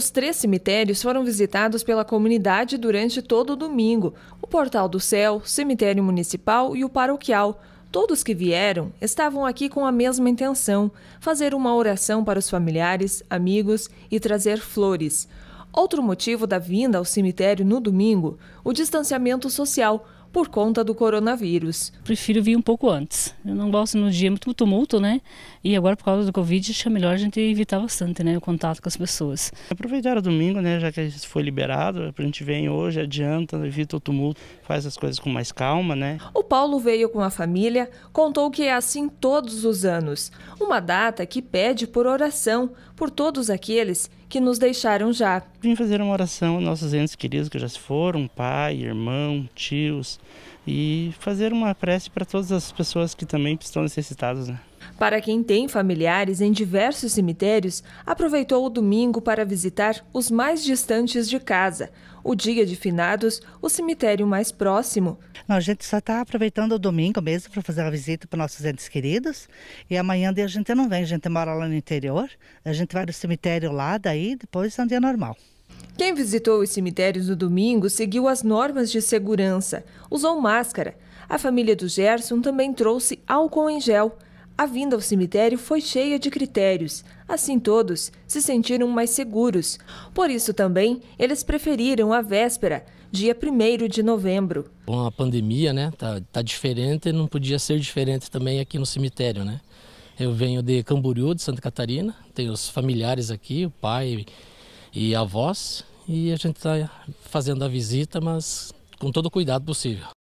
Os três cemitérios foram visitados pela comunidade durante todo o domingo: o Portal do Céu, Cemitério Municipal e o Paroquial. Todos que vieram estavam aqui com a mesma intenção: fazer uma oração para os familiares, amigos e trazer flores. Outro motivo da vinda ao cemitério no domingo, o distanciamento social por conta do coronavírus. Prefiro vir um pouco antes. Eu não gosto no dia é muito tumulto, né? E agora por causa do Covid, acho é melhor a gente evitar bastante, né, o contato com as pessoas. Aproveitar o domingo, né, já que a gente foi liberado, a gente vem hoje, adianta, evita o tumulto, faz as coisas com mais calma, né? O Paulo veio com a família, contou que é assim todos os anos, uma data que pede por oração por todos aqueles que nos deixaram já. Vim fazer uma oração aos nossos entes queridos que já se foram, pai, irmão, tios, e fazer uma prece para todas as pessoas que também estão necessitadas, né? Para quem tem familiares em diversos cemitérios, aproveitou o domingo para visitar os mais distantes de casa. O dia de finados, o cemitério mais próximo. Não, a gente só está aproveitando o domingo mesmo para fazer a visita para nossos entes queridos. E amanhã a gente não vem, a gente mora lá no interior. A gente vai no cemitério lá, daí depois é um dia normal. Quem visitou os cemitérios no domingo seguiu as normas de segurança, usou máscara. A família do Gerson também trouxe álcool em gel. A vinda ao cemitério foi cheia de critérios. Assim, todos se sentiram mais seguros. Por isso também, eles preferiram a véspera, dia 1 de novembro. Com a pandemia, né? Tá, tá diferente, não podia ser diferente também aqui no cemitério, né? Eu venho de Camboriú, de Santa Catarina, tenho os familiares aqui, o pai e avós, e a gente está fazendo a visita, mas com todo o cuidado possível.